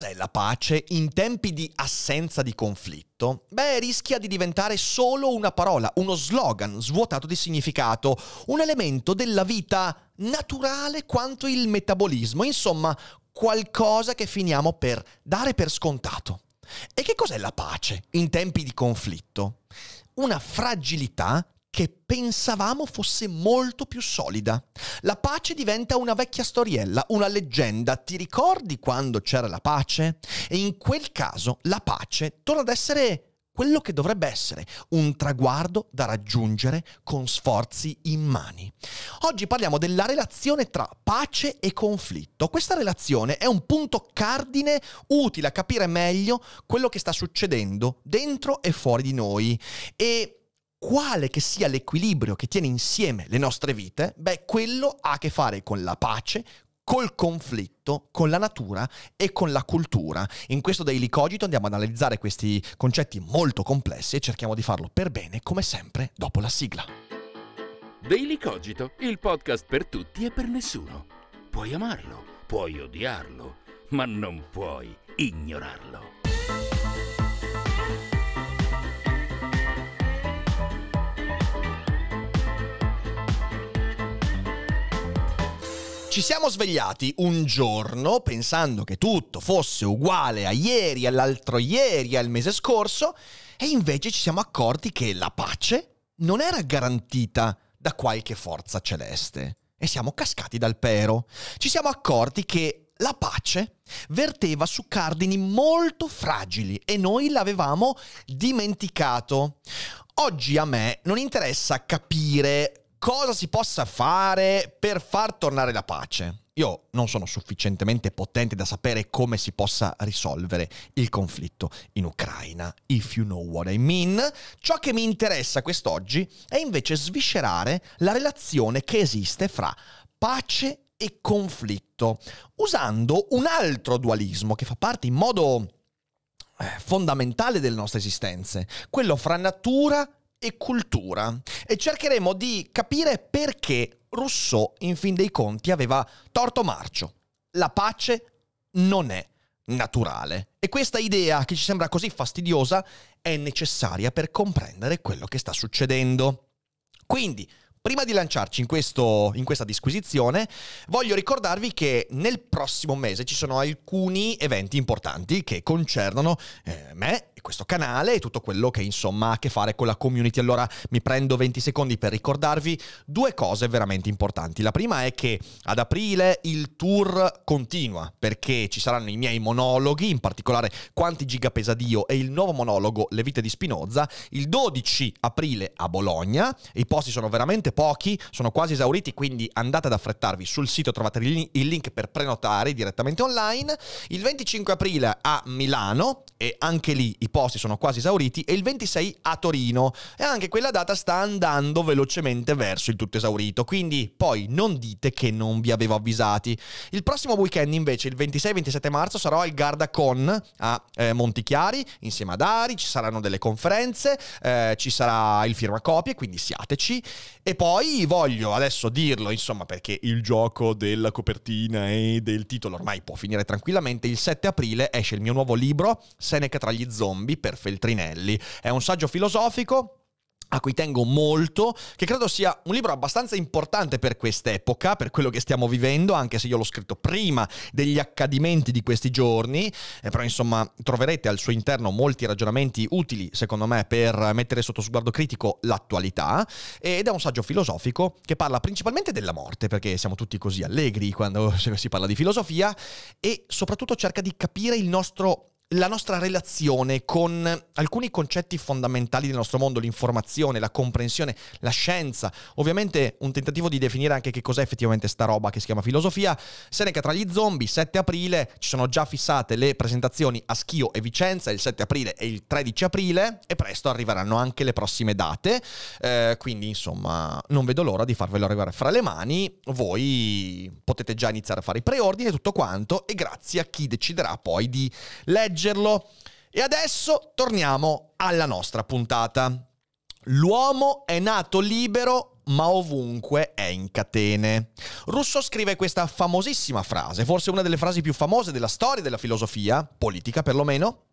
Cos'è la pace in tempi di assenza di conflitto? Beh, rischia di diventare solo una parola, uno slogan svuotato di significato, un elemento della vita naturale quanto il metabolismo, insomma, qualcosa che finiamo per dare per scontato. E che cos'è la pace in tempi di conflitto? Una fragilità che pensavamo fosse molto più solida. La pace diventa una vecchia storiella, una leggenda. Ti ricordi quando c'era la pace? E in quel caso la pace torna ad essere quello che dovrebbe essere un traguardo da raggiungere con sforzi in mani. Oggi parliamo della relazione tra pace e conflitto. Questa relazione è un punto cardine utile a capire meglio quello che sta succedendo dentro e fuori di noi e quale che sia l'equilibrio che tiene insieme le nostre vite, beh, quello ha a che fare con la pace, col conflitto, con la natura e con la cultura. In questo Daily Cogito andiamo ad analizzare questi concetti molto complessi e cerchiamo di farlo per bene, come sempre, dopo la sigla. Daily Cogito, il podcast per tutti e per nessuno. Puoi amarlo, puoi odiarlo, ma non puoi ignorarlo. Ci siamo svegliati un giorno pensando che tutto fosse uguale a ieri, all'altro ieri, al mese scorso, e invece ci siamo accorti che la pace non era garantita da qualche forza celeste. E siamo cascati dal pero. Ci siamo accorti che la pace verteva su cardini molto fragili e noi l'avevamo dimenticato. Oggi a me non interessa capire cosa si possa fare per far tornare la pace. Io non sono sufficientemente potente da sapere come si possa risolvere il conflitto in Ucraina, if you know what I mean. Ciò che mi interessa quest'oggi è invece sviscerare la relazione che esiste fra pace e conflitto, usando un altro dualismo che fa parte in modo eh, fondamentale delle nostre esistenze, quello fra natura e cultura e cercheremo di capire perché Rousseau in fin dei conti aveva torto marcio. La pace non è naturale e questa idea che ci sembra così fastidiosa è necessaria per comprendere quello che sta succedendo. Quindi, prima di lanciarci in, questo, in, questa disquisizione, voglio ricordarvi che nel prossimo mese ci sono alcuni eventi importanti che concernono eh, me questo canale e tutto quello che insomma ha a che fare con la community. Allora mi prendo 20 secondi per ricordarvi due cose veramente importanti. La prima è che ad aprile il tour continua perché ci saranno i miei monologhi, in particolare quanti giga pesa Dio e il nuovo monologo Le vite di Spinoza, il 12 aprile a Bologna. I posti sono veramente pochi, sono quasi esauriti, quindi andate ad affrettarvi. Sul sito trovate il link per prenotare direttamente online. Il 25 aprile a Milano e anche lì i i posti sono quasi esauriti, e il 26 a Torino. E anche quella data sta andando velocemente verso il tutto esaurito, quindi poi non dite che non vi avevo avvisati. Il prossimo weekend invece, il 26-27 marzo, sarò al GardaCon a eh, Montichiari, insieme ad Ari, ci saranno delle conferenze, eh, ci sarà il firmacopie, quindi siateci. E poi voglio adesso dirlo, insomma, perché il gioco della copertina e del titolo ormai può finire tranquillamente, il 7 aprile esce il mio nuovo libro, Seneca tra gli zombie zombie per Feltrinelli. È un saggio filosofico a cui tengo molto, che credo sia un libro abbastanza importante per quest'epoca, per quello che stiamo vivendo, anche se io l'ho scritto prima degli accadimenti di questi giorni, eh, però insomma troverete al suo interno molti ragionamenti utili, secondo me, per mettere sotto sguardo critico l'attualità, ed è un saggio filosofico che parla principalmente della morte, perché siamo tutti così allegri quando si parla di filosofia, e soprattutto cerca di capire il nostro la nostra relazione con alcuni concetti fondamentali del nostro mondo, l'informazione, la comprensione, la scienza, ovviamente un tentativo di definire anche che cos'è effettivamente sta roba che si chiama filosofia, Seneca tra gli zombie, 7 aprile, ci sono già fissate le presentazioni a Schio e Vicenza il 7 aprile e il 13 aprile e presto arriveranno anche le prossime date, eh, quindi insomma non vedo l'ora di farvelo arrivare fra le mani, voi potete già iniziare a fare i preordini e tutto quanto e grazie a chi deciderà poi di leggere proteggerlo. E adesso torniamo alla nostra puntata. L'uomo è nato libero ma ovunque è in catene. Russo scrive questa famosissima frase, forse una delle frasi più famose della storia della filosofia, politica perlomeno,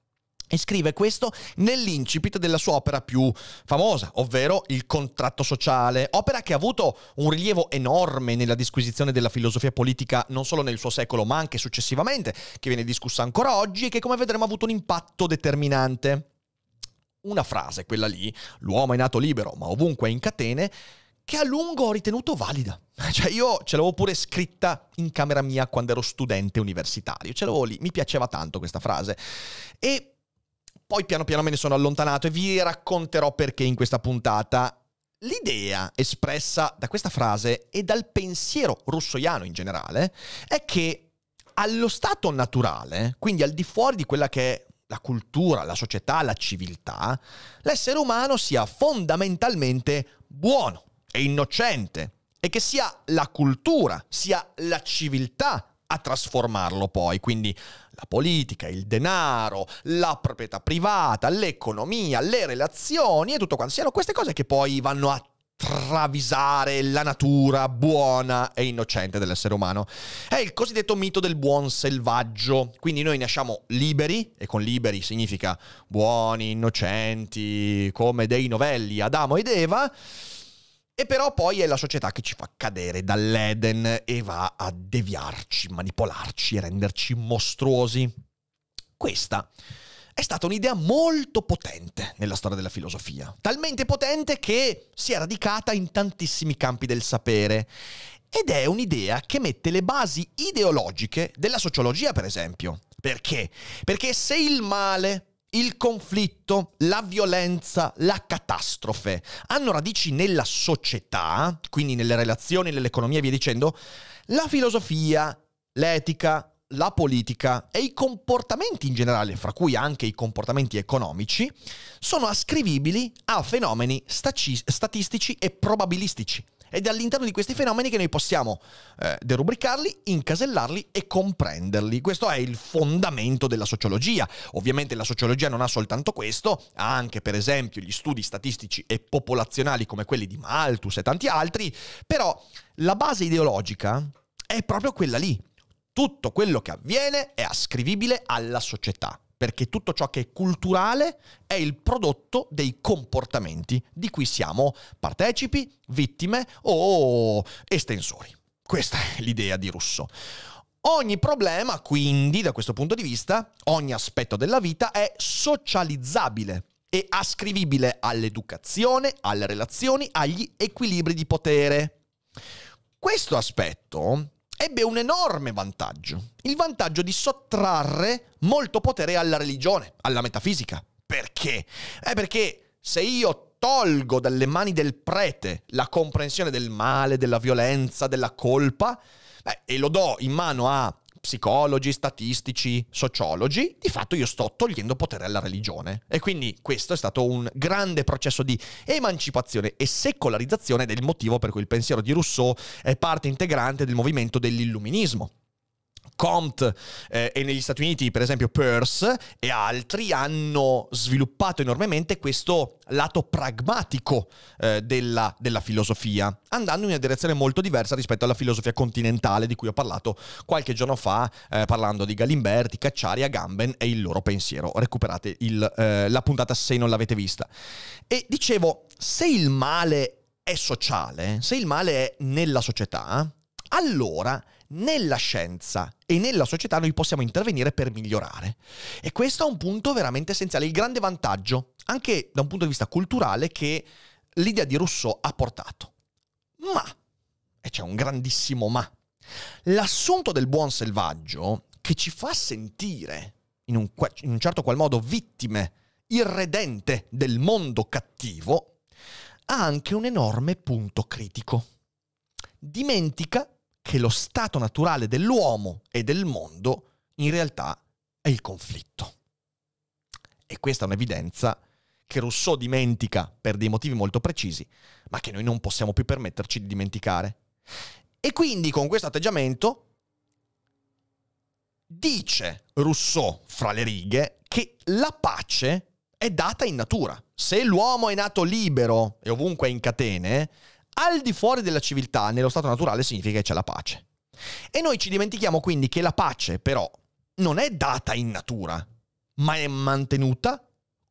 e scrive questo nell'incipit della sua opera più famosa, ovvero Il contratto sociale, opera che ha avuto un rilievo enorme nella disquisizione della filosofia politica non solo nel suo secolo ma anche successivamente, che viene discussa ancora oggi e che come vedremo ha avuto un impatto determinante. Una frase, quella lì, l'uomo è nato libero ma ovunque è in catene, che a lungo ho ritenuto valida. Cioè io ce l'avevo pure scritta in camera mia quando ero studente universitario, ce l'avevo lì, mi piaceva tanto questa frase. E poi piano piano me ne sono allontanato e vi racconterò perché in questa puntata. L'idea espressa da questa frase e dal pensiero russoiano in generale è che allo stato naturale, quindi al di fuori di quella che è la cultura, la società, la civiltà, l'essere umano sia fondamentalmente buono e innocente e che sia la cultura, sia la civiltà a trasformarlo poi, quindi la politica, il denaro, la proprietà privata, l'economia, le relazioni e tutto quanto siano queste cose che poi vanno a travisare la natura buona e innocente dell'essere umano. È il cosiddetto mito del buon selvaggio, quindi noi nasciamo liberi, e con liberi significa buoni, innocenti, come dei novelli Adamo ed Eva, e però poi è la società che ci fa cadere dall'Eden e va a deviarci, manipolarci, e renderci mostruosi. Questa è stata un'idea molto potente nella storia della filosofia, talmente potente che si è radicata in tantissimi campi del sapere. Ed è un'idea che mette le basi ideologiche della sociologia, per esempio. Perché? Perché se il male il conflitto, la violenza, la catastrofe hanno radici nella società, quindi nelle relazioni, nell'economia e via dicendo, la filosofia, l'etica, la politica e i comportamenti in generale, fra cui anche i comportamenti economici, sono ascrivibili a fenomeni statistici e probabilistici. Ed è all'interno di questi fenomeni che noi possiamo eh, derubricarli, incasellarli e comprenderli. Questo è il fondamento della sociologia. Ovviamente la sociologia non ha soltanto questo, ha anche per esempio gli studi statistici e popolazionali come quelli di Malthus e tanti altri, però la base ideologica è proprio quella lì. Tutto quello che avviene è ascrivibile alla società perché tutto ciò che è culturale è il prodotto dei comportamenti di cui siamo partecipi, vittime o estensori. Questa è l'idea di Russo. Ogni problema, quindi, da questo punto di vista, ogni aspetto della vita è socializzabile e ascrivibile all'educazione, alle relazioni, agli equilibri di potere. Questo aspetto ebbe un enorme vantaggio, il vantaggio di sottrarre molto potere alla religione, alla metafisica. Perché? È eh, perché se io tolgo dalle mani del prete la comprensione del male, della violenza, della colpa, beh, e lo do in mano a psicologi, statistici, sociologi, di fatto io sto togliendo potere alla religione. E quindi questo è stato un grande processo di emancipazione e secolarizzazione del motivo per cui il pensiero di Rousseau è parte integrante del movimento dell'illuminismo. Compt eh, e negli Stati Uniti, per esempio Peirce e altri, hanno sviluppato enormemente questo lato pragmatico eh, della, della, filosofia, andando in una direzione molto diversa rispetto alla filosofia continentale di cui ho parlato qualche giorno fa, eh, parlando di Galimberti, Cacciari, Agamben e il loro pensiero. Recuperate il, eh, la puntata se non l'avete vista. E dicevo, se il male è sociale, se il male è nella società, allora nella scienza e nella società noi possiamo intervenire per migliorare. E questo è un punto veramente essenziale, il grande vantaggio, anche da un punto di vista culturale, che l'idea di Rousseau ha portato. Ma, e c'è un grandissimo ma, l'assunto del buon selvaggio che ci fa sentire, in un, in un certo qual modo, vittime, irredente del mondo cattivo, ha anche un enorme punto critico. Dimentica che lo stato naturale dell'uomo e del mondo in realtà è il conflitto. E questa è un'evidenza che Rousseau dimentica per dei motivi molto precisi, ma che noi non possiamo più permetterci di dimenticare. E quindi con questo atteggiamento dice Rousseau fra le righe che la pace è data in natura. Se l'uomo è nato libero e ovunque è in catene, al di fuori della civiltà, nello stato naturale, significa che c'è la pace. E noi ci dimentichiamo quindi che la pace, però, non è data in natura, ma è mantenuta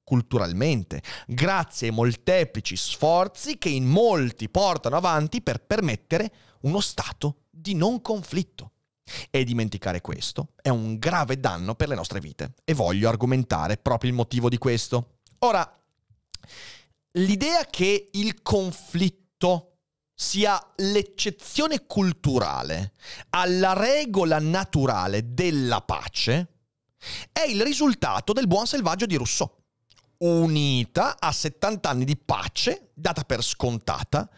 culturalmente, grazie ai molteplici sforzi che in molti portano avanti per permettere uno stato di non conflitto. E dimenticare questo è un grave danno per le nostre vite e voglio argomentare proprio il motivo di questo. Ora, l'idea che il conflitto sia l'eccezione culturale alla regola naturale della pace è il risultato del buon selvaggio di Rousseau, unita a 70 anni di pace, data per scontata,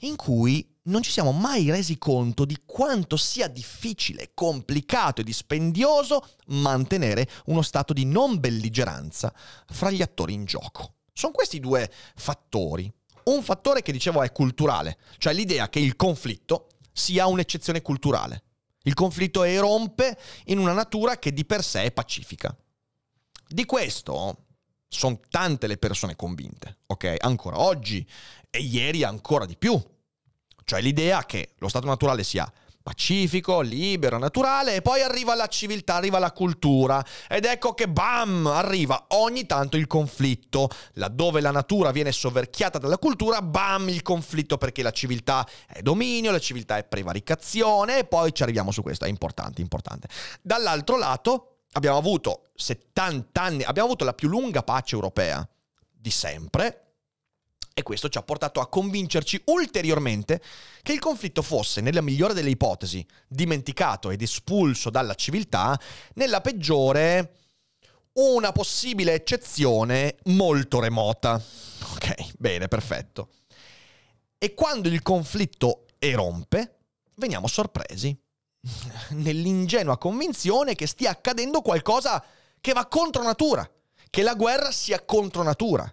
in cui non ci siamo mai resi conto di quanto sia difficile, complicato e dispendioso mantenere uno stato di non belligeranza fra gli attori in gioco. Sono questi due fattori un fattore che dicevo è culturale, cioè l'idea che il conflitto sia un'eccezione culturale. Il conflitto erompe in una natura che di per sé è pacifica. Di questo sono tante le persone convinte, ok? Ancora oggi e ieri ancora di più. Cioè l'idea che lo stato naturale sia pacifico, libero, naturale e poi arriva la civiltà, arriva la cultura ed ecco che bam, arriva ogni tanto il conflitto, laddove la natura viene soverchiata dalla cultura, bam, il conflitto perché la civiltà è dominio, la civiltà è prevaricazione e poi ci arriviamo su questo, è importante, importante. Dall'altro lato abbiamo avuto 70 anni, abbiamo avuto la più lunga pace europea di sempre, e questo ci ha portato a convincerci ulteriormente che il conflitto fosse, nella migliore delle ipotesi, dimenticato ed espulso dalla civiltà, nella peggiore una possibile eccezione molto remota. Ok, bene, perfetto. E quando il conflitto erompe, veniamo sorpresi, nell'ingenua convinzione che stia accadendo qualcosa che va contro natura, che la guerra sia contro natura.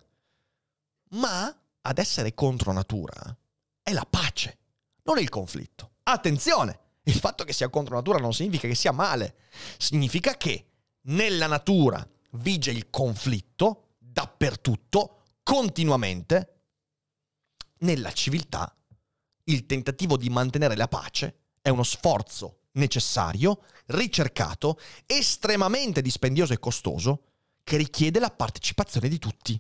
Ma ad essere contro natura è la pace, non il conflitto. Attenzione, il fatto che sia contro natura non significa che sia male, significa che nella natura vige il conflitto dappertutto, continuamente. Nella civiltà il tentativo di mantenere la pace è uno sforzo necessario, ricercato, estremamente dispendioso e costoso, che richiede la partecipazione di tutti.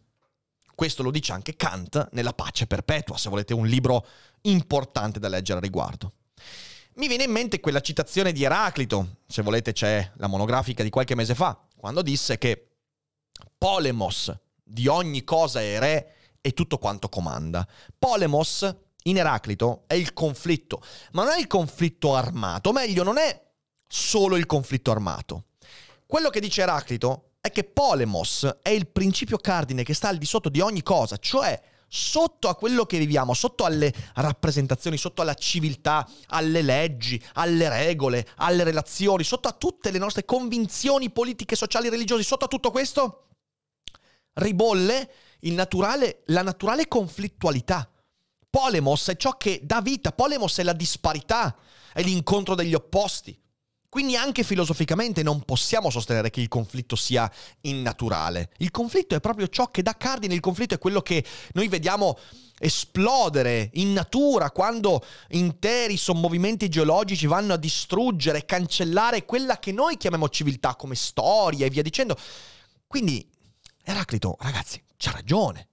Questo lo dice anche Kant nella Pace Perpetua, se volete un libro importante da leggere a riguardo. Mi viene in mente quella citazione di Eraclito, se volete c'è la monografica di qualche mese fa, quando disse che Polemos di ogni cosa è re e tutto quanto comanda. Polemos in Eraclito è il conflitto, ma non è il conflitto armato, o meglio non è solo il conflitto armato. Quello che dice Eraclito è che polemos è il principio cardine che sta al di sotto di ogni cosa, cioè sotto a quello che viviamo, sotto alle rappresentazioni, sotto alla civiltà, alle leggi, alle regole, alle relazioni, sotto a tutte le nostre convinzioni politiche, sociali, religiose, sotto a tutto questo ribolle naturale, la naturale conflittualità. Polemos è ciò che dà vita, polemos è la disparità, è l'incontro degli opposti. Quindi anche filosoficamente non possiamo sostenere che il conflitto sia innaturale. Il conflitto è proprio ciò che dà cardine, il conflitto è quello che noi vediamo esplodere in natura quando interi sommovimenti geologici vanno a distruggere cancellare quella che noi chiamiamo civiltà come storia e via dicendo. Quindi Eraclito, ragazzi, c'ha ragione.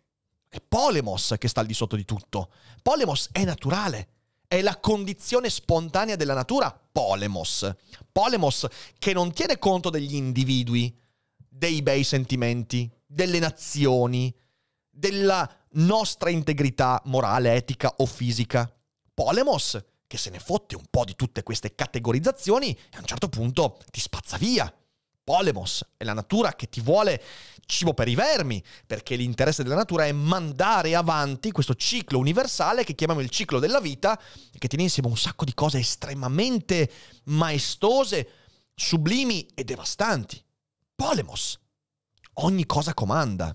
È Polemos che sta al di sotto di tutto. Polemos è naturale è la condizione spontanea della natura, polemos. Polemos che non tiene conto degli individui, dei bei sentimenti, delle nazioni, della nostra integrità morale, etica o fisica. Polemos che se ne fotte un po' di tutte queste categorizzazioni e a un certo punto ti spazza via Polemos, è la natura che ti vuole cibo per i vermi, perché l'interesse della natura è mandare avanti questo ciclo universale che chiamiamo il ciclo della vita, che tiene insieme un sacco di cose estremamente maestose, sublimi e devastanti. Polemos. Ogni cosa comanda.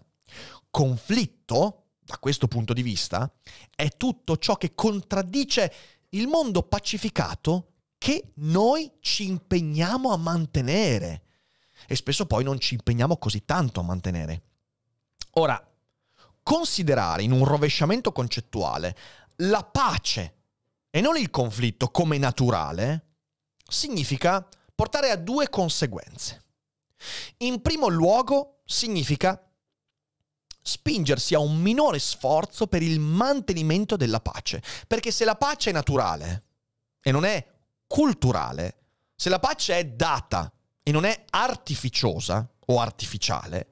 Conflitto, da questo punto di vista, è tutto ciò che contraddice il mondo pacificato che noi ci impegniamo a mantenere e spesso poi non ci impegniamo così tanto a mantenere. Ora, considerare in un rovesciamento concettuale la pace e non il conflitto come naturale significa portare a due conseguenze. In primo luogo significa spingersi a un minore sforzo per il mantenimento della pace, perché se la pace è naturale e non è culturale, se la pace è data e non è artificiosa o artificiale,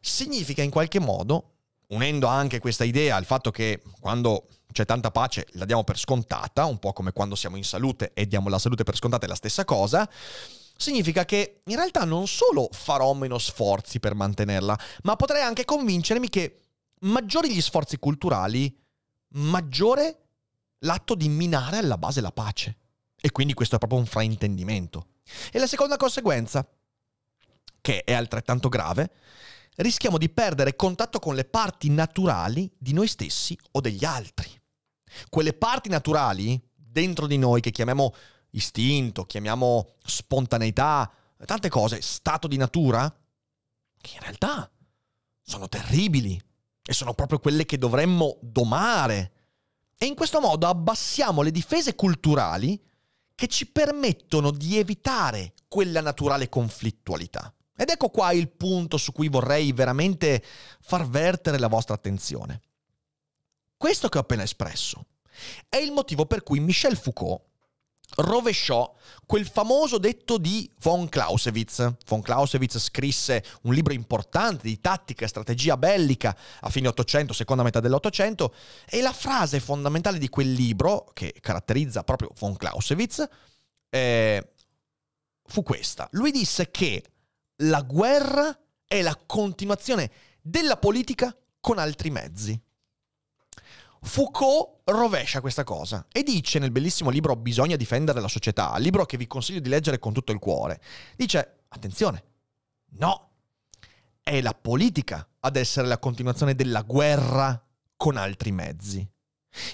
significa in qualche modo, unendo anche questa idea al fatto che quando c'è tanta pace la diamo per scontata, un po' come quando siamo in salute e diamo la salute per scontata è la stessa cosa, significa che in realtà non solo farò meno sforzi per mantenerla, ma potrei anche convincermi che maggiori gli sforzi culturali, maggiore l'atto di minare alla base la pace. E quindi questo è proprio un fraintendimento. E la seconda conseguenza, che è altrettanto grave, rischiamo di perdere contatto con le parti naturali di noi stessi o degli altri. Quelle parti naturali dentro di noi che chiamiamo istinto, chiamiamo spontaneità, tante cose, stato di natura, che in realtà sono terribili e sono proprio quelle che dovremmo domare. E in questo modo abbassiamo le difese culturali che ci permettono di evitare quella naturale conflittualità. Ed ecco qua il punto su cui vorrei veramente far vertere la vostra attenzione. Questo che ho appena espresso è il motivo per cui Michel Foucault rovesciò quel famoso detto di von Clausewitz. Von Clausewitz scrisse un libro importante di tattica e strategia bellica a fine 800, seconda metà dell'Ottocento, e la frase fondamentale di quel libro, che caratterizza proprio von Clausewitz, eh, fu questa. Lui disse che la guerra è la continuazione della politica con altri mezzi. Foucault rovescia questa cosa e dice nel bellissimo libro Bisogna difendere la società, libro che vi consiglio di leggere con tutto il cuore, dice, attenzione, no, è la politica ad essere la continuazione della guerra con altri mezzi.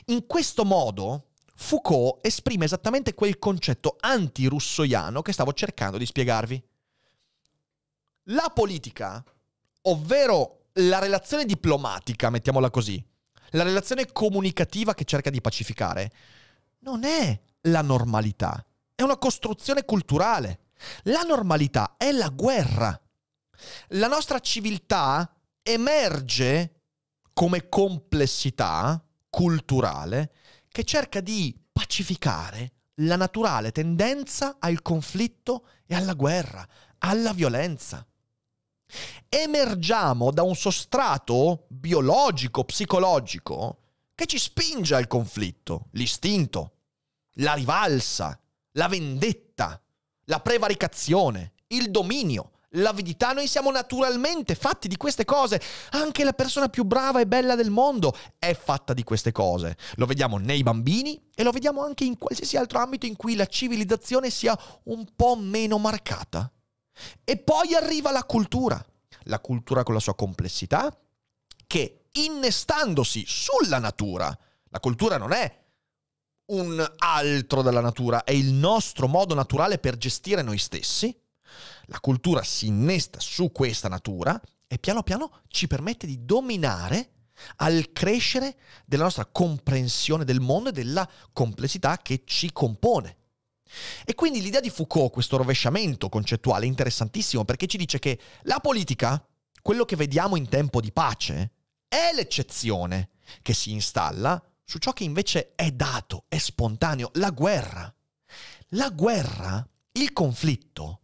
In questo modo Foucault esprime esattamente quel concetto anti-russoiano che stavo cercando di spiegarvi. La politica, ovvero la relazione diplomatica, mettiamola così, la relazione comunicativa che cerca di pacificare non è la normalità, è una costruzione culturale. La normalità è la guerra. La nostra civiltà emerge come complessità culturale che cerca di pacificare la naturale tendenza al conflitto e alla guerra, alla violenza. Emergiamo da un sostrato biologico, psicologico, che ci spinge al conflitto, l'istinto, la rivalsa, la vendetta, la prevaricazione, il dominio, l'avidità. Noi siamo naturalmente fatti di queste cose. Anche la persona più brava e bella del mondo è fatta di queste cose. Lo vediamo nei bambini e lo vediamo anche in qualsiasi altro ambito in cui la civilizzazione sia un po' meno marcata. E poi arriva la cultura, la cultura con la sua complessità, che innestandosi sulla natura, la cultura non è un altro della natura, è il nostro modo naturale per gestire noi stessi, la cultura si innesta su questa natura e piano piano ci permette di dominare al crescere della nostra comprensione del mondo e della complessità che ci compone. E quindi l'idea di Foucault, questo rovesciamento concettuale, è interessantissimo perché ci dice che la politica, quello che vediamo in tempo di pace, è l'eccezione che si installa su ciò che invece è dato, è spontaneo, la guerra. La guerra, il conflitto,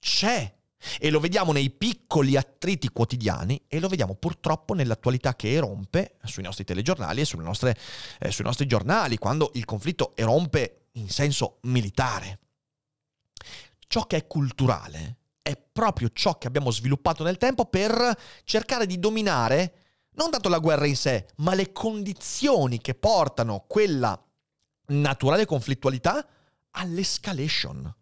c'è. E lo vediamo nei piccoli attriti quotidiani e lo vediamo purtroppo nell'attualità che erompe sui nostri telegiornali e nostre, eh, sui nostri giornali, quando il conflitto erompe in senso militare. Ciò che è culturale è proprio ciò che abbiamo sviluppato nel tempo per cercare di dominare non tanto la guerra in sé, ma le condizioni che portano quella naturale conflittualità all'escalation.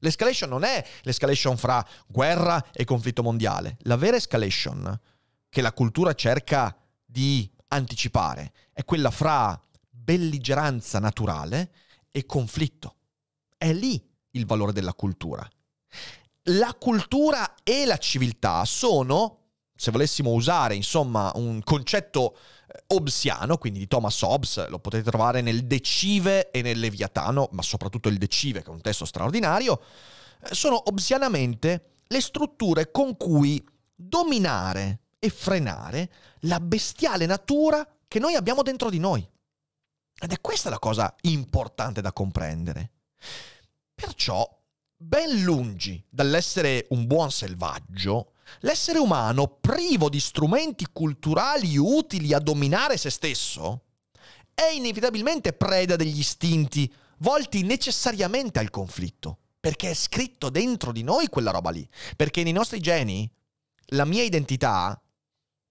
L'escalation non è l'escalation fra guerra e conflitto mondiale. La vera escalation che la cultura cerca di anticipare è quella fra belligeranza naturale e conflitto. È lì il valore della cultura. La cultura e la civiltà sono, se volessimo usare insomma un concetto eh, obsiano, quindi di Thomas Hobbes, lo potete trovare nel Decive e nel Leviatano, ma soprattutto il Decive, che è un testo straordinario, eh, sono obsianamente le strutture con cui dominare e frenare la bestiale natura che noi abbiamo dentro di noi. Ed è questa la cosa importante da comprendere. Perciò, ben lungi dall'essere un buon selvaggio, l'essere umano privo di strumenti culturali utili a dominare se stesso è inevitabilmente preda degli istinti volti necessariamente al conflitto, perché è scritto dentro di noi quella roba lì, perché nei nostri geni la mia identità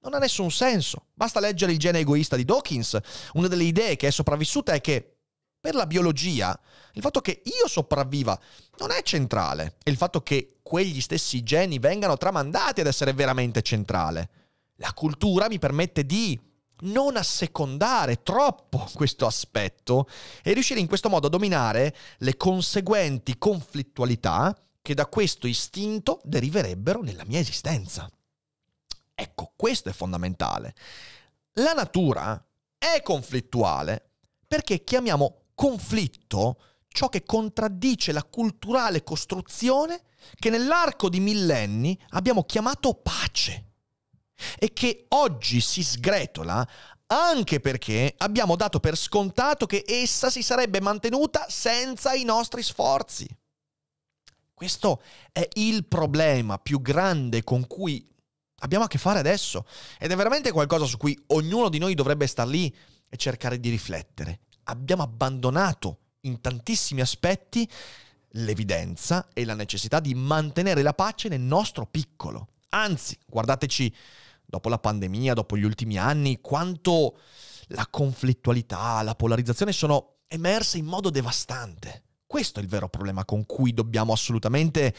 non ha nessun senso. Basta leggere il gene egoista di Dawkins. Una delle idee che è sopravvissuta è che per la biologia il fatto che io sopravviva non è centrale, è il fatto che quegli stessi geni vengano tramandati ad essere veramente centrale. La cultura mi permette di non assecondare troppo questo aspetto e riuscire in questo modo a dominare le conseguenti conflittualità che da questo istinto deriverebbero nella mia esistenza. Ecco, questo è fondamentale. La natura è conflittuale perché chiamiamo conflitto ciò che contraddice la culturale costruzione che nell'arco di millenni abbiamo chiamato pace e che oggi si sgretola anche perché abbiamo dato per scontato che essa si sarebbe mantenuta senza i nostri sforzi. Questo è il problema più grande con cui abbiamo a che fare adesso. Ed è veramente qualcosa su cui ognuno di noi dovrebbe star lì e cercare di riflettere. Abbiamo abbandonato in tantissimi aspetti l'evidenza e la necessità di mantenere la pace nel nostro piccolo. Anzi, guardateci dopo la pandemia, dopo gli ultimi anni, quanto la conflittualità, la polarizzazione sono emerse in modo devastante. Questo è il vero problema con cui dobbiamo assolutamente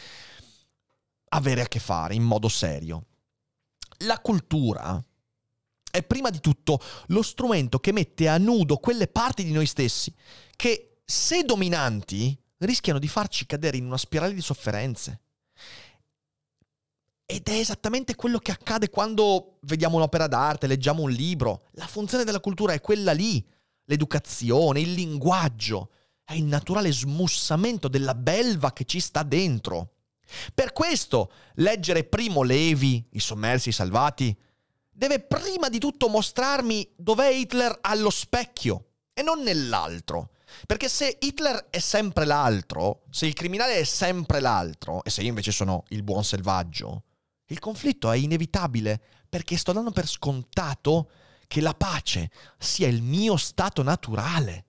avere a che fare in modo serio. La cultura è prima di tutto lo strumento che mette a nudo quelle parti di noi stessi che, se dominanti, rischiano di farci cadere in una spirale di sofferenze. Ed è esattamente quello che accade quando vediamo un'opera d'arte, leggiamo un libro. La funzione della cultura è quella lì, l'educazione, il linguaggio, è il naturale smussamento della belva che ci sta dentro. Per questo leggere primo Levi, I sommersi, i salvati, deve prima di tutto mostrarmi dov'è Hitler allo specchio e non nell'altro. Perché se Hitler è sempre l'altro, se il criminale è sempre l'altro, e se io invece sono il buon selvaggio, il conflitto è inevitabile perché sto dando per scontato che la pace sia il mio stato naturale.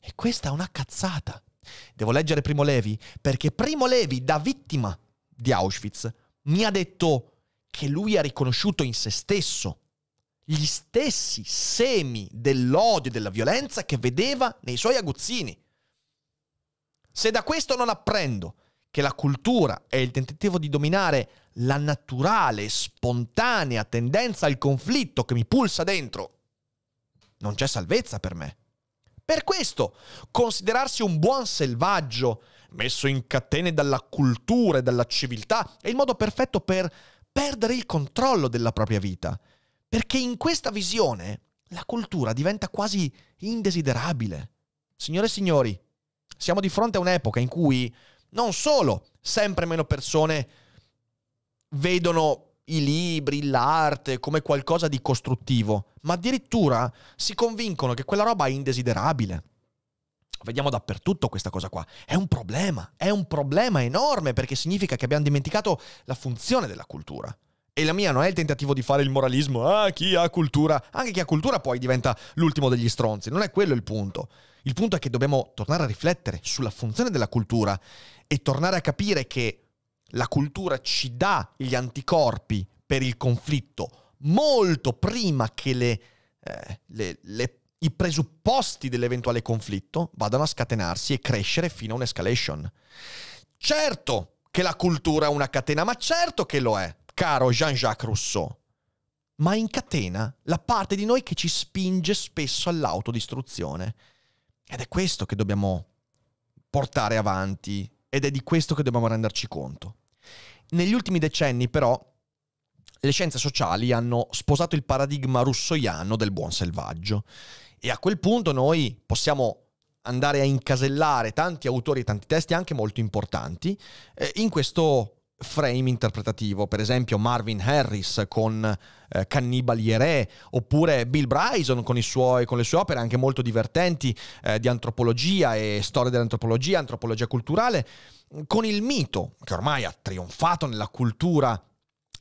E questa è una cazzata. Devo leggere Primo Levi perché Primo Levi, da vittima di Auschwitz, mi ha detto che lui ha riconosciuto in se stesso gli stessi semi dell'odio e della violenza che vedeva nei suoi aguzzini. Se da questo non apprendo che la cultura è il tentativo di dominare la naturale, spontanea tendenza al conflitto che mi pulsa dentro, non c'è salvezza per me. Per questo, considerarsi un buon selvaggio, messo in catene dalla cultura e dalla civiltà, è il modo perfetto per perdere il controllo della propria vita. Perché in questa visione la cultura diventa quasi indesiderabile. Signore e signori, siamo di fronte a un'epoca in cui non solo sempre meno persone vedono i libri, l'arte come qualcosa di costruttivo, ma addirittura si convincono che quella roba è indesiderabile. Vediamo dappertutto questa cosa qua. È un problema, è un problema enorme perché significa che abbiamo dimenticato la funzione della cultura. E la mia non è il tentativo di fare il moralismo, ah chi ha cultura, anche chi ha cultura poi diventa l'ultimo degli stronzi, non è quello il punto. Il punto è che dobbiamo tornare a riflettere sulla funzione della cultura e tornare a capire che la cultura ci dà gli anticorpi per il conflitto molto prima che le, eh, le, le, i presupposti dell'eventuale conflitto vadano a scatenarsi e crescere fino a un'escalation. Certo che la cultura è una catena, ma certo che lo è, caro Jean-Jacques Rousseau. Ma in catena la parte di noi che ci spinge spesso all'autodistruzione. Ed è questo che dobbiamo portare avanti ed è di questo che dobbiamo renderci conto. Negli ultimi decenni però le scienze sociali hanno sposato il paradigma russoiano del buon selvaggio e a quel punto noi possiamo andare a incasellare tanti autori e tanti testi anche molto importanti eh, in questo frame interpretativo, per esempio Marvin Harris con eh, Cannibali e Re, oppure Bill Bryson con, suoi, con, le sue opere anche molto divertenti eh, di antropologia e storia dell'antropologia, antropologia culturale, con il mito che ormai ha trionfato nella cultura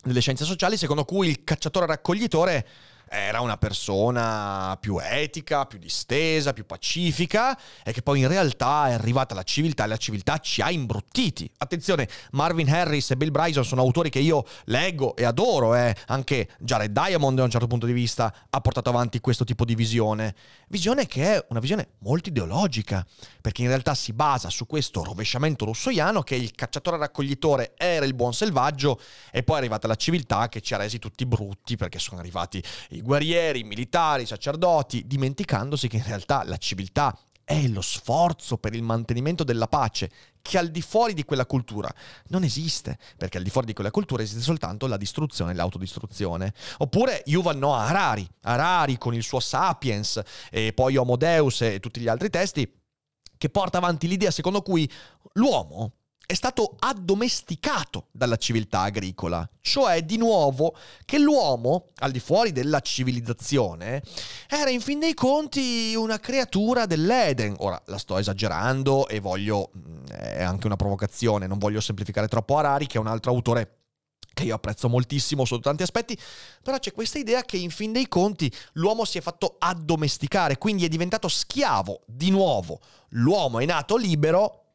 delle scienze sociali, secondo cui il cacciatore raccoglitore era una persona più etica, più distesa, più pacifica e che poi in realtà è arrivata la civiltà e la civiltà ci ha imbruttiti. Attenzione, Marvin Harris e Bill Bryson sono autori che io leggo e adoro, eh. anche Jared Diamond da un certo punto di vista ha portato avanti questo tipo di visione, visione che è una visione molto ideologica, perché in realtà si basa su questo rovesciamento russoiano che il cacciatore raccoglitore era il buon selvaggio e poi è arrivata la civiltà che ci ha resi tutti brutti perché sono arrivati i popoli, guerrieri, militari, sacerdoti, dimenticandosi che in realtà la civiltà è lo sforzo per il mantenimento della pace che al di fuori di quella cultura non esiste, perché al di fuori di quella cultura esiste soltanto la distruzione e l'autodistruzione. Oppure Yuval Noah Harari, Harari con il suo Sapiens e poi Homo Deus e tutti gli altri testi che porta avanti l'idea secondo cui l'uomo è stato addomesticato dalla civiltà agricola, cioè di nuovo che l'uomo, al di fuori della civilizzazione, era in fin dei conti una creatura dell'Eden. Ora la sto esagerando e voglio, mm, è anche una provocazione, non voglio semplificare troppo Harari, che è un altro autore che io apprezzo moltissimo sotto tanti aspetti, però c'è questa idea che in fin dei conti l'uomo si è fatto addomesticare, quindi è diventato schiavo di nuovo. L'uomo è nato libero,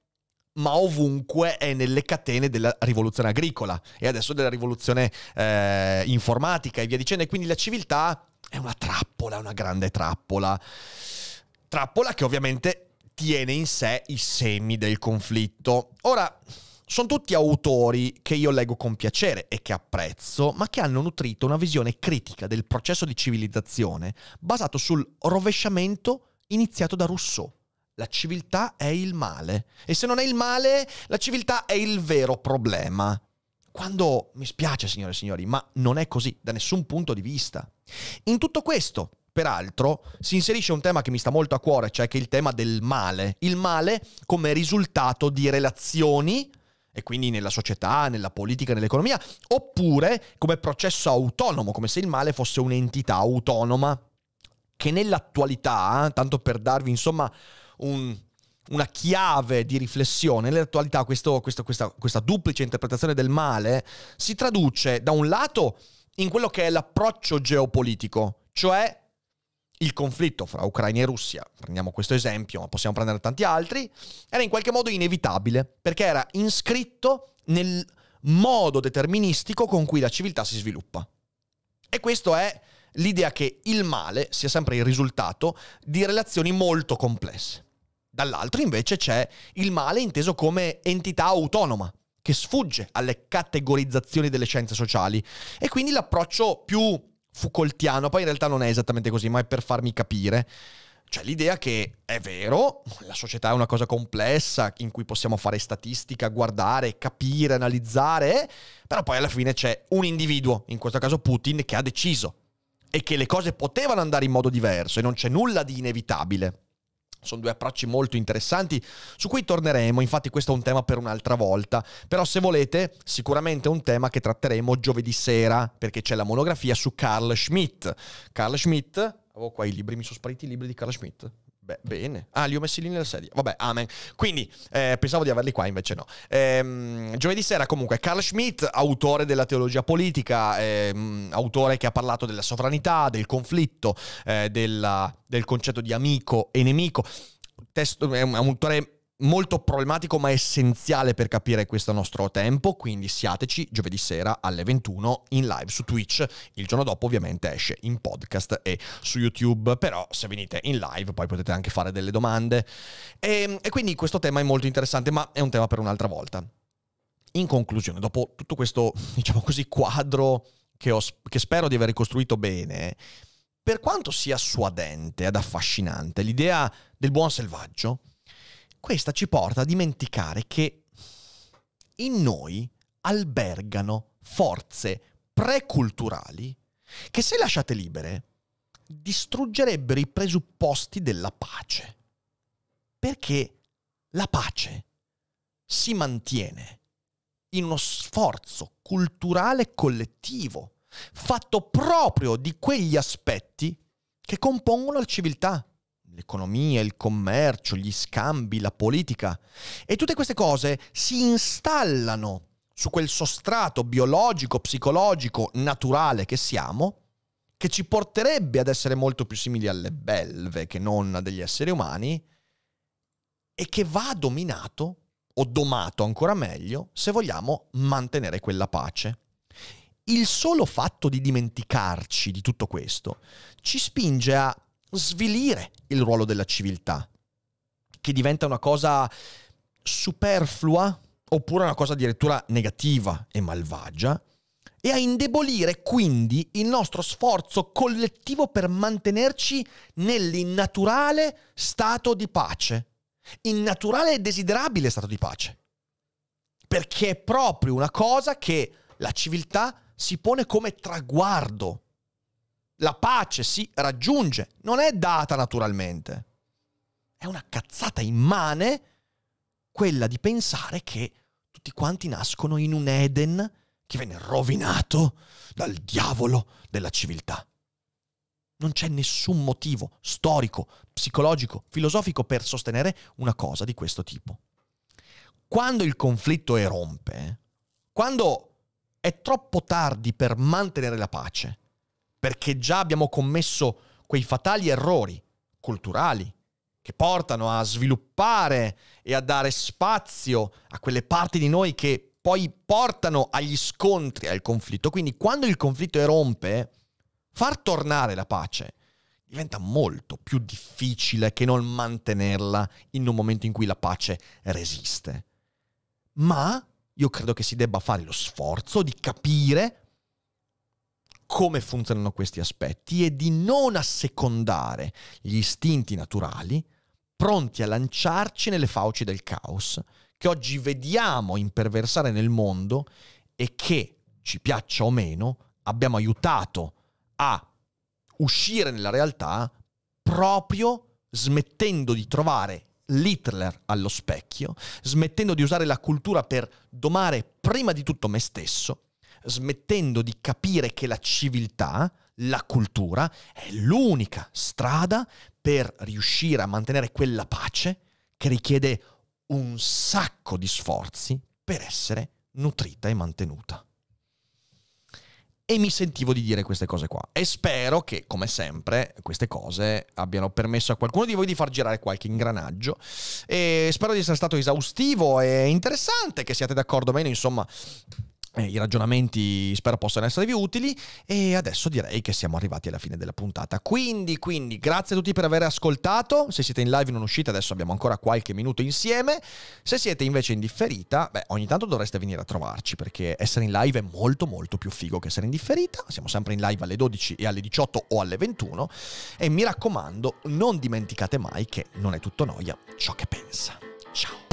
ma ovunque è nelle catene della rivoluzione agricola e adesso della rivoluzione eh, informatica e via dicendo. E quindi la civiltà è una trappola, una grande trappola. Trappola che ovviamente tiene in sé i semi del conflitto. Ora, sono tutti autori che io leggo con piacere e che apprezzo, ma che hanno nutrito una visione critica del processo di civilizzazione basato sul rovesciamento iniziato da Rousseau. La civiltà è il male. E se non è il male, la civiltà è il vero problema. Quando mi spiace, signore e signori, ma non è così da nessun punto di vista. In tutto questo, peraltro, si inserisce un tema che mi sta molto a cuore, cioè che è il tema del male. Il male come risultato di relazioni, e quindi nella società, nella politica, nell'economia, oppure come processo autonomo, come se il male fosse un'entità autonoma, che nell'attualità, tanto per darvi insomma un, una chiave di riflessione. Nell'attualità questo, questo, questa, questa duplice interpretazione del male si traduce da un lato in quello che è l'approccio geopolitico, cioè il conflitto fra Ucraina e Russia, prendiamo questo esempio, ma possiamo prendere tanti altri, era in qualche modo inevitabile, perché era iscritto nel modo deterministico con cui la civiltà si sviluppa. E questa è l'idea che il male sia sempre il risultato di relazioni molto complesse. Dall'altro invece c'è il male inteso come entità autonoma, che sfugge alle categorizzazioni delle scienze sociali. E quindi l'approccio più Foucaultiano, poi in realtà non è esattamente così, ma è per farmi capire. Cioè l'idea che è vero, la società è una cosa complessa in cui possiamo fare statistica, guardare, capire, analizzare, però poi alla fine c'è un individuo, in questo caso Putin, che ha deciso e che le cose potevano andare in modo diverso e non c'è nulla di inevitabile. Sono due approcci molto interessanti su cui torneremo, infatti questo è un tema per un'altra volta, però se volete sicuramente è un tema che tratteremo giovedì sera perché c'è la monografia su Carl Schmitt. Carl Schmitt, avevo qua i libri, mi sono spariti i libri di Carl Schmitt. Beh, bene. Ah, li ho messi lì nella sedia. Vabbè, amen. Quindi, eh, pensavo di averli qua, invece no. Ehm, giovedì sera, comunque, Carl Schmitt, autore della teologia politica, ehm, autore che ha parlato della sovranità, del conflitto, eh, della, del concetto di amico e nemico. Testo, è un autore molto problematico ma essenziale per capire questo nostro tempo, quindi siateci giovedì sera alle 21 in live su Twitch, il giorno dopo ovviamente esce in podcast e su YouTube, però se venite in live poi potete anche fare delle domande e, ehm, e quindi questo tema è molto interessante ma è un tema per un'altra volta. In conclusione, dopo tutto questo diciamo così quadro che, ho, che spero di aver ricostruito bene, per quanto sia suadente ed affascinante l'idea del buon selvaggio, questa ci porta a dimenticare che in noi albergano forze preculturali che se lasciate libere distruggerebbero i presupposti della pace. Perché la pace si mantiene in uno sforzo culturale collettivo, fatto proprio di quegli aspetti che compongono la civiltà l'economia, il commercio, gli scambi, la politica. E tutte queste cose si installano su quel sostrato biologico, psicologico, naturale che siamo, che ci porterebbe ad essere molto più simili alle belve che non a degli esseri umani, e che va dominato, o domato ancora meglio, se vogliamo mantenere quella pace. Il solo fatto di dimenticarci di tutto questo ci spinge a svilire il ruolo della civiltà, che diventa una cosa superflua oppure una cosa addirittura negativa e malvagia, e a indebolire quindi il nostro sforzo collettivo per mantenerci nell'innaturale stato di pace, innaturale e desiderabile stato di pace, perché è proprio una cosa che la civiltà si pone come traguardo la pace si raggiunge, non è data naturalmente. È una cazzata immane quella di pensare che tutti quanti nascono in un Eden che venne rovinato dal diavolo della civiltà. Non c'è nessun motivo storico, psicologico, filosofico per sostenere una cosa di questo tipo. Quando il conflitto erompe, quando è troppo tardi per mantenere la pace, perché già abbiamo commesso quei fatali errori culturali che portano a sviluppare e a dare spazio a quelle parti di noi che poi portano agli scontri, al conflitto. Quindi quando il conflitto erompe, far tornare la pace diventa molto più difficile che non mantenerla in un momento in cui la pace resiste. Ma io credo che si debba fare lo sforzo di capire come funzionano questi aspetti e di non assecondare gli istinti naturali pronti a lanciarci nelle fauci del caos che oggi vediamo imperversare nel mondo e che, ci piaccia o meno, abbiamo aiutato a uscire nella realtà proprio smettendo di trovare l'Hitler allo specchio, smettendo di usare la cultura per domare prima di tutto me stesso smettendo di capire che la civiltà, la cultura, è l'unica strada per riuscire a mantenere quella pace che richiede un sacco di sforzi per essere nutrita e mantenuta. E mi sentivo di dire queste cose qua. E spero che, come sempre, queste cose abbiano permesso a qualcuno di voi di far girare qualche ingranaggio. E spero di essere stato esaustivo e interessante, che siate d'accordo o meno, insomma, eh, i ragionamenti spero possano esservi utili e adesso direi che siamo arrivati alla fine della puntata. Quindi, quindi, grazie a tutti per aver ascoltato. Se siete in live non uscite, adesso abbiamo ancora qualche minuto insieme. Se siete invece in differita, beh, ogni tanto dovreste venire a trovarci perché essere in live è molto molto più figo che essere in differita. Siamo sempre in live alle 12 e alle 18 o alle 21 e mi raccomando, non dimenticate mai che non è tutto noia ciò che pensa. Ciao.